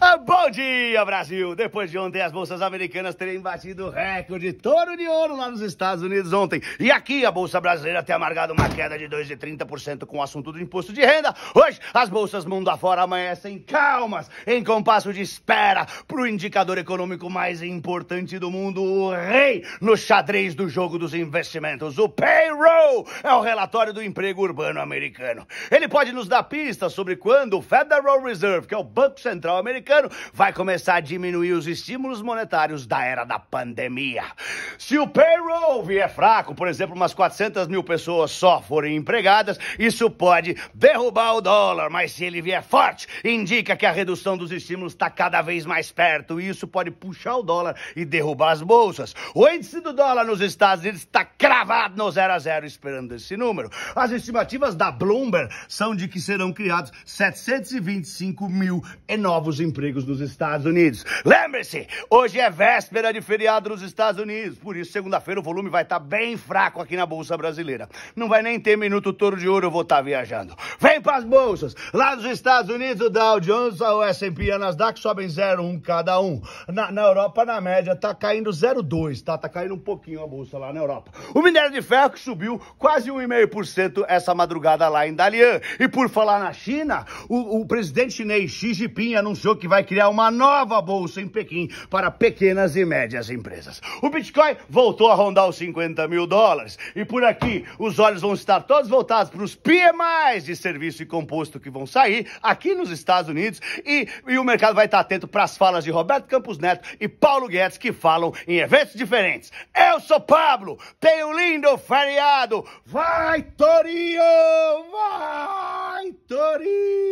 Ah, bom dia, Brasil! Depois de ontem, as bolsas americanas terem batido recorde touro de ouro lá nos Estados Unidos ontem. E aqui, a bolsa brasileira ter amargado uma queda de 2,30% com o assunto do imposto de renda. Hoje, as bolsas mundo afora amanhecem calmas, em compasso de espera, para o indicador econômico mais importante do mundo, o rei no xadrez do jogo dos investimentos. O payroll é o relatório do emprego urbano americano. Ele pode nos dar pistas sobre quando o Federal Reserve, que é o Banco Central americano, americano vai começar a diminuir os estímulos monetários da era da pandemia. Se o payroll vier fraco, por exemplo, umas 400 mil pessoas só forem empregadas, isso pode derrubar o dólar, mas se ele vier forte, indica que a redução dos estímulos está cada vez mais perto e isso pode puxar o dólar e derrubar as bolsas. O índice do dólar nos Estados Unidos está cravado no zero a zero esperando esse número. As estimativas da Bloomberg são de que serão criados 725 mil novos empregos empregos nos Estados Unidos. Lembre-se, hoje é véspera de feriado nos Estados Unidos, por isso segunda-feira o volume vai estar tá bem fraco aqui na Bolsa Brasileira. Não vai nem ter minuto touro de ouro, eu vou estar tá viajando. Vem pras bolsas! Lá nos Estados Unidos, o Dow Jones, o S&P e a Nasdaq sobem 0,1 cada um. Na, na, Europa, na média, tá caindo 0,2, tá? Tá caindo um pouquinho a bolsa lá na Europa. O minério de ferro que subiu quase 1,5% essa madrugada lá em Dalian. E por falar na China, o, o presidente chinês Xi Jinping anunciou que que vai criar uma nova bolsa em Pequim para pequenas e médias empresas. O Bitcoin voltou a rondar os 50 mil dólares e por aqui os olhos vão estar todos voltados para os PMIs de serviço e composto que vão sair aqui nos Estados Unidos e, e o mercado vai estar atento para as falas de Roberto Campos Neto e Paulo Guedes que falam em eventos diferentes. Eu sou Pablo, tenho um lindo feriado! Vai, Torinho! Vai, Torinho!